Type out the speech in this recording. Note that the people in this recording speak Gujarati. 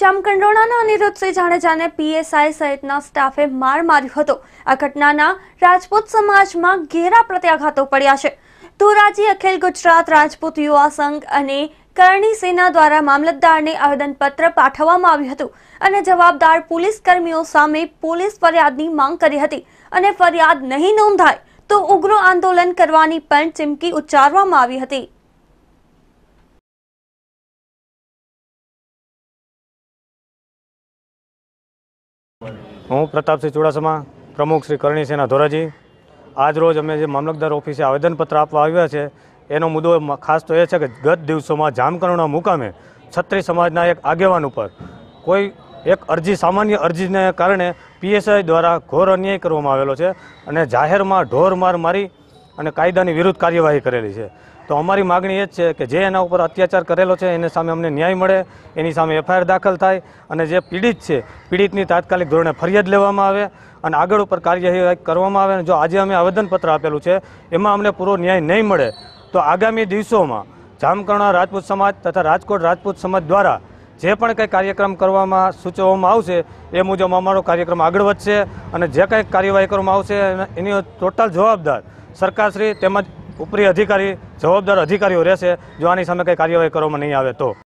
જામકંડોળાના અનિરુદ્ધસિંહ જાડેજાને પીએસઆઈ સહિતના સ્ટાફે માર માર્યો હતો આ ઘટનાના રાજપૂત સમાજમાં ઘેરા પ્રત્યાઘાતો પડ્યા છે ધોરાજી અખિલ ગુજરાત રાજપૂત યુવા સંઘ અને કરણી સેના દ્વારા મામલતદારને આવેદનપત્ર પાઠવવામાં આવ્યું હતું અને જવાબદાર પોલીસ કર્મીઓ સામે પોલીસ ફરિયાદની માંગ કરી હતી અને ફરિયાદ નહીં નોંધાય તો ઉગ્ર આંદોલન કરવાની પણ ચીમકી ઉચ્ચારવામાં આવી હતી હું પ્રતાપસિંહ ચુડાસમા પ્રમુખ શ્રી કરણી સેના ધોરાજી આજરોજ અમે જે મામલતદાર ઓફિસે આવેદનપત્ર આપવા આવ્યા છે એનો મુદ્દો ખાસ તો એ છે કે ગત દિવસોમાં જામકરણના મુકામે છત્રી સમાજના એક આગેવાન ઉપર કોઈ એક અરજી સામાન્ય અરજીને કારણે પીએસઆઈ દ્વારા ઘોર અન્યાય કરવામાં આવેલો છે અને જાહેરમાં ઢોર માર મારી અને કાયદાની વિરુદ્ધ કાર્યવાહી કરેલી છે તો અમારી માગણી એ જ છે કે જે એના ઉપર અત્યાચાર કરેલો છે એને સામે અમને ન્યાય મળે એની સામે એફઆઈઆર દાખલ થાય અને જે પીડિત છે પીડિતની તાત્કાલિક ધોરણે ફરિયાદ લેવામાં આવે અને આગળ ઉપર કાર્યવાહી કરવામાં આવે અને જો આજે અમે આવેદનપત્ર આપેલું છે એમાં અમને પૂરો ન્યાય નહીં મળે તો આગામી દિવસોમાં જામકરણા રાજપૂત સમાજ તથા રાજકોટ રાજપૂત સમાજ દ્વારા જે પણ કંઈ કાર્યક્રમ કરવામાં સૂચવવામાં આવશે એ મુજબ અમારો કાર્યક્રમ આગળ વધશે અને જે કંઈક કાર્યવાહી કરવામાં આવશે એની ટોટલ જવાબદાર સરકારશ્રી તેમજ ઉપરી અધિકારી જવાબદાર અધિકારીઓ રહેશે જો આની સામે કંઈ કાર્યવાહી કરવામાં નહીં આવે તો